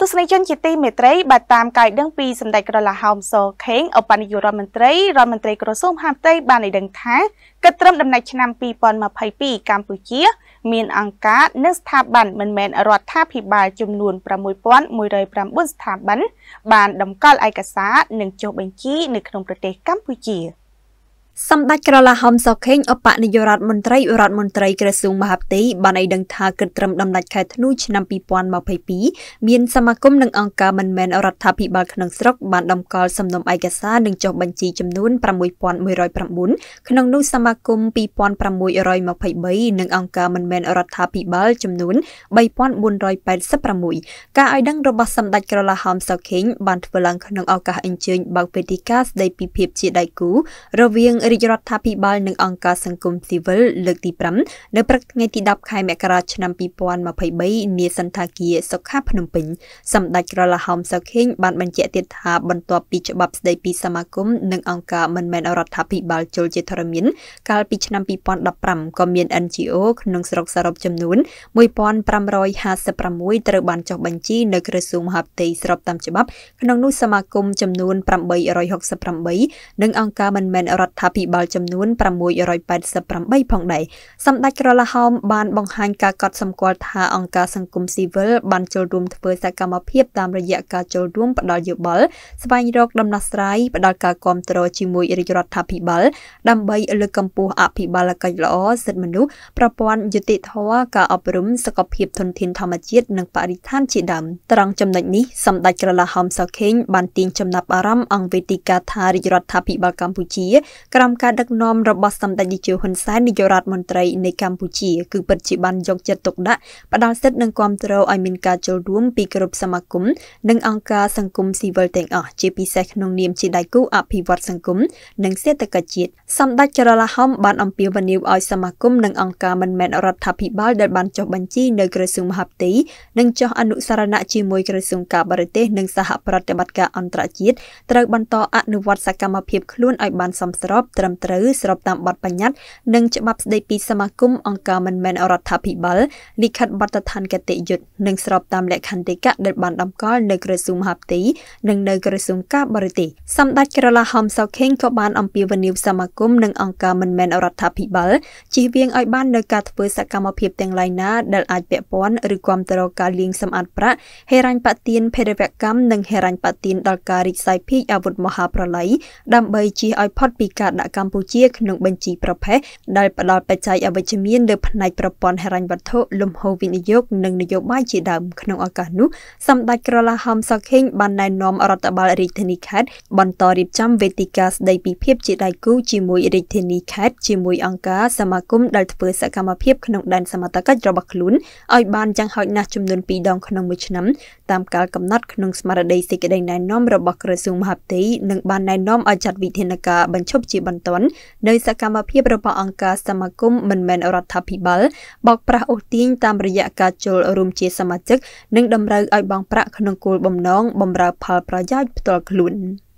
ទស្សនិកជនជាទីមេត្រីបាទតាមកាយដឹងពីសម្ដេចក្រឡាហោមសូខេងឧបនាយករដ្ឋមន្ត្រីរដ្ឋមន្ត្រីក្រសួងមហាផ្ទៃបានឲ្យដឹងថាគិតត្រឹមដំណាច់ឆ្នាំ2022កម្ពុជា មានអង្គការនិងស្ថាប័នមិនមែនរដ្ឋាភិបាលចំនួន6109ស្ថាប័នបានតម្កល់ឯកសារនិងចុះបញ្ជីនៅក្នុងប្រទេសកម្ពុជា។សម្ដេចក្រឡាហំសុខេងអបនាយករដ្ឋមន្ត្រីរដ្ឋមន្ត្រីក្រសួងមហាផ្ទៃបានឲ្យដឹងថាគិតត្រឹមដំណាច់ខែធ្នូឆ្នាំ2022មានសមាគមនិងអង្គការមិនមែនរដ្ឋាភិបាលក្នុងស្រុកបានដំកល់សំណុំឯកសារនិងចុះបញ្ជីចំនួន6109ក្នុងនោះសមាគម2623និងអង្គការមិនមែនរដ្ឋាភិបាល ចំនួន3486ការឲ្យដឹងរបស់សម្ដេចក្រឡាហំសុខេងបានធ្វើឡើងក្នុងឱកាសអញ្ជើញបើកវេទិកាស្ដីពីភាពជាដៃគូរវាងរាជរដ្ឋាភិបាលនិងអង្គការសង្គមស៊ីវិលលើកទី5នៅព្រឹកថ្ងៃទី10ខែមករាឆ្នាំ2023នាសន្តាគារសុខាភ្នំពេញសម្ដេចក្រឡាហោមសុខេងបានបញ្ជាក់ទៀតថាបន្ទាប់ពីច្បាប់ស្ដីពីសមាគមនិងអង្គការមិនមែនរដ្ឋាភិបាលចូលជាធរមានកាលពីឆ្នាំ2015ក៏មាន NGO ក្នុងស្រុកសរុបចំនួន1556ត្រូវបានចុះបញ្ជីនៅក្រសួងមហាផ្ទៃស្របតាមច្បាប់ក្នុងនោះសមាគមចំនួន868និងអង្គការមិនមែនរដ្ឋាភិភិបាលចំនួន688ផងដែរសម្ដេចក្រឡាហោមបានបង្ហាញការកត់សម្គាល់ថាអង្គការសង្គមស៊ីវិលបានចូលរួមធ្វើសកម្មភាពតាមរយៈការចូលរួមផ្តល់យោបល់ស្វែងរក ដំណោះស្រាយផ្តល់ការគាំទ្រជាមួយរាជរដ្ឋាភិបាល ដើម្បីលើកកម្ពស់អភិបាលកិច្ចល្អសិទ្ធិមនុស្សប្រព័ន្ធយុតិធម៌ការអប់រំសុខភាពធនធានធម្មជាតិនិងបរិស្ថានជាដើមត្រង់ចំណុចនេះសម្ដេចក្រឡាហោមសខេងបានទាញចំណាប់អារម្មណ៍អង្គវេទិកាថារាជរដ្ឋាភិបាលកម្ពុជាក្រោមតាមការដឹកនាំរបស់សម្ដេចតេជោហ៊ុនសែននាយករដ្ឋមន្ត្រីនៃកម្ពុជាគឺពិតជាបានយកចិត្តទុកដាក់ផ្ដល់សិទ្ធិនិងគាំទ្រឲ្យមានការចូលរួមពីគ្រប់សមាគមនិងអង្គការសង្គមស៊ីវិលទាំងអស់ជាពិសេសក្នុងនាមជាដៃគូអភិវឌ្ឍសង្គមនិងសេដ្ឋកិច្ចជាតិសម្ដេចចរឡាហំបានអំពាវនាវឲ្យសមាគមនិងអង្គការមិនមែនរដ្ឋាភិបាលដែលបានចុះបញ្ជីនៅក្រសួងមហាផ្ទៃនិងចុះអនុសារណៈជាមួយក្រសួងការបរទេសនិងសហប្រតិបត្តិការអន្តរជាតិត្រូវបន្តអនុវត្តសកម្មភាពខ្លួនឲ្យបានសមស្របត្រឹមត្រូវស្របតាមបទបញ្ញត្តិនិងច្បាប់ស្តីពីសមាគមអង្គការមិនមែនរដ្ឋាភិបាលលិខិតបទដ្ឋានគតិយុត្តនិងស្របតាមលក្ខន្តិកៈដែលបានដំកល់នៅក្រសួងមហាផ្ទៃនិងនៅក្រសួងការបរទេសសម្ដេចក្រឡាហោមសោខេងក៏បានអំពាវនាវសមាគមនិងអង្គការមិនមែនរដ្ឋាភិបាលជៀសវាងឲ្យបាននៅការធ្វើសកម្មភាពទាំងឡាយណាដែលអាចពាក់ព័ន្ធឬគាំទ្រការលាងសម្អាតប្រាក់ហេរញ្ញបទានភេរវកម្មនិងហេរញ្ញបទានដល់ការរិះសាយភីកអាវុធមហាប្រល័យដើម្បីជៀសឲ្យផុតពីការដាក់កម្ពុជា ក្នុងបញ្ជីប្រភេទដែលផ្ដល់បច្ច័យអវិជ្ជមានលើផ្នែកប្រព័ន្ធហិរញ្ញវត្ថុលំហូរវិនិយោគនិងនយោបាយជាដើមក្នុងឱកាសនោះសម្ដេចក្រឡាហំសុខេងបានណែនាំរដ្ឋបាលរាជធានីខេត្តបន្តរៀបចំវេទិកាស្ដីពីភាពជាដៃគូជាមួយរាជធានីខេត្តជាមួយអង្គការសមាគម ដែលធ្វើសកម្មភាពក្នុងដែនសមត្ថកិច្ចរបស់ខ្លួនឲ្យបានយ៉ាងហោចណាស់ចំនួន2ដងក្នុងមួយឆ្នាំតាមកាលកំណត់ក្នុងស្មារតីសេចក្តីណែនាំរបស់ក្រសួងមហាផ្ទៃនិងបានណែនាំឲ្យចាត់វិធានការបញ្ឈប់ជាបន្ទាន់នៅសកម្មភាពរបស់អង្គការសមាគមមិនមែនរដ្ឋាភិបាលបោកប្រាស់អូសទាញតាមរយៈការចូលរួមជាសមាជិក និងតម្រូវឲ្យបង់ប្រាក់ក្នុងគោលបំណងបម្រើផលប្រយោជន៍ផ្ទាល់ខ្លួន។